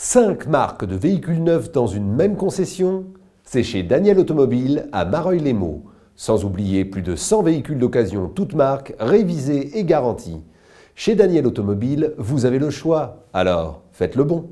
Cinq marques de véhicules neufs dans une même concession, c'est chez Daniel Automobile à Mareuil-les-Maux. Sans oublier plus de 100 véhicules d'occasion toutes marques, révisés et garantis. Chez Daniel Automobile, vous avez le choix, alors faites le bon.